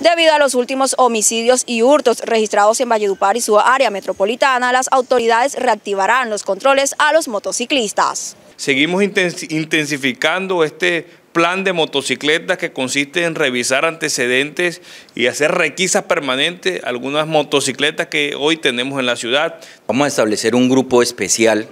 Debido a los últimos homicidios y hurtos registrados en Valledupar y su área metropolitana, las autoridades reactivarán los controles a los motociclistas. Seguimos intensificando este plan de motocicletas que consiste en revisar antecedentes y hacer requisas permanentes algunas motocicletas que hoy tenemos en la ciudad. Vamos a establecer un grupo especial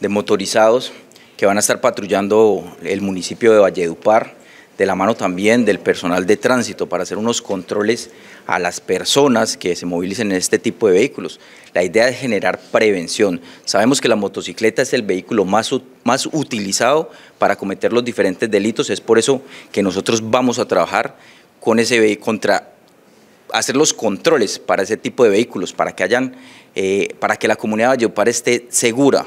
de motorizados que van a estar patrullando el municipio de Valledupar de la mano también del personal de tránsito para hacer unos controles a las personas que se movilicen en este tipo de vehículos. La idea es generar prevención. Sabemos que la motocicleta es el vehículo más, más utilizado para cometer los diferentes delitos, es por eso que nosotros vamos a trabajar con ese contra hacer los controles para ese tipo de vehículos, para que hayan, eh, para que la comunidad de para esté segura.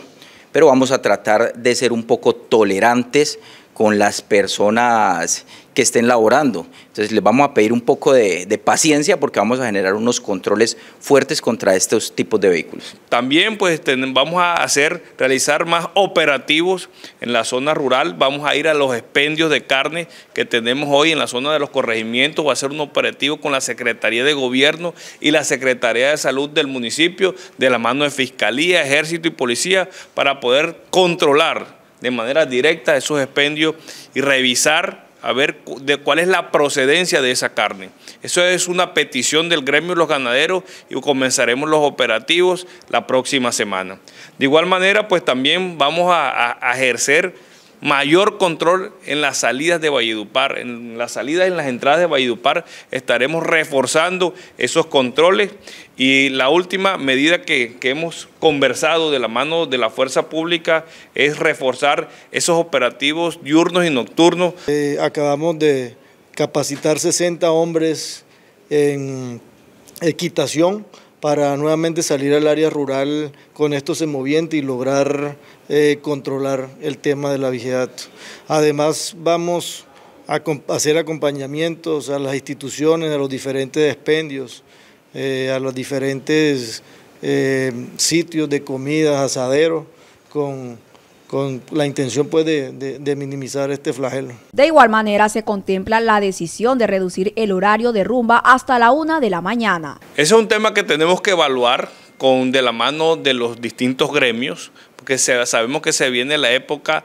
Pero vamos a tratar de ser un poco tolerantes con las personas que estén laborando. Entonces les vamos a pedir un poco de, paciencia porque vamos a generar unos controles fuertes contra estos tipos de vehículos. También pues vamos a hacer, realizar más operativos en la zona rural, vamos a ir a los expendios de carne que tenemos hoy en la zona de los corregimientos, va a ser un operativo con la Secretaría de Gobierno y la Secretaría de Salud del municipio, de la mano de Fiscalía, Ejército y Policía, para poder controlar de manera directa esos expendios y revisar a ver de cuál es la procedencia de esa carne. Eso es una petición del gremio de los ganaderos y comenzaremos los operativos la próxima semana. De igual manera, pues también vamos a ejercer mayor control en las salidas de Valledupar. En las salidas, y en las entradas de Valledupar estaremos reforzando esos controles. Y la última medida que, hemos conversado de la mano de la fuerza pública es reforzar esos operativos diurnos y nocturnos. Eh, acabamos de capacitar 60 hombres en equitación para nuevamente salir al área rural con esto se moviente y lograr eh, controlar el tema de la vigilancia. Además, vamos a hacer acompañamientos a las instituciones, a los diferentes expendios, eh, a los diferentes eh, sitios de comida, asaderos, con con la intención pues, de, minimizar este flagelo. De igual manera se contempla la decisión de reducir el horario de rumba hasta la una de la mañana. Ese es un tema que tenemos que evaluar con de la mano de los distintos gremios, porque sabemos que se viene la época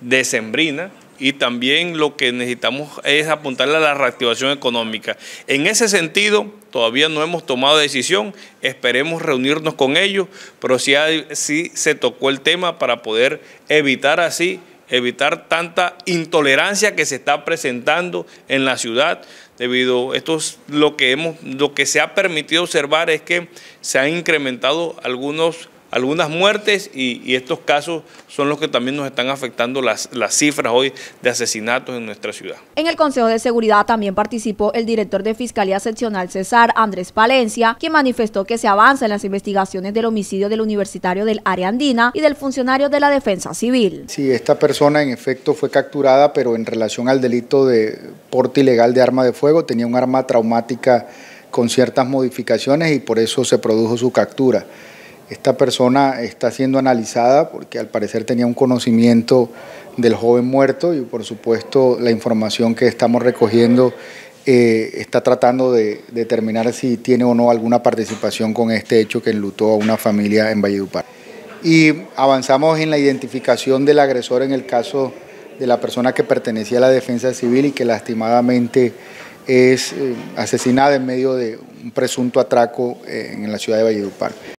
decembrina, y también lo que necesitamos es apuntarle a la reactivación económica. En ese sentido, todavía no hemos tomado decisión, esperemos reunirnos con ellos, pero sí, se tocó el tema para poder evitar así evitar tanta intolerancia que se está presentando en la ciudad debido a esto lo que hemos lo que se ha permitido observar es que se han incrementado algunos algunas muertes y, estos casos son los que también nos están afectando las, las cifras hoy de asesinatos en nuestra ciudad. En el Consejo de Seguridad también participó el director de Fiscalía Seccional César Andrés Palencia, quien manifestó que se avanza en las investigaciones del homicidio del universitario del área andina y del funcionario de la Defensa Civil. Sí, esta persona en efecto fue capturada, pero en relación al delito de porte ilegal de arma de fuego, tenía un arma traumática con ciertas modificaciones y por eso se produjo su captura. Esta persona está siendo analizada porque al parecer tenía un conocimiento del joven muerto y por supuesto la información que estamos recogiendo eh, está tratando de determinar si tiene o no alguna participación con este hecho que enlutó a una familia en Valledupar. Y avanzamos en la identificación del agresor en el caso de la persona que pertenecía a la defensa civil y que lastimadamente es eh, asesinada en medio de un presunto atraco eh, en la ciudad de Valledupar.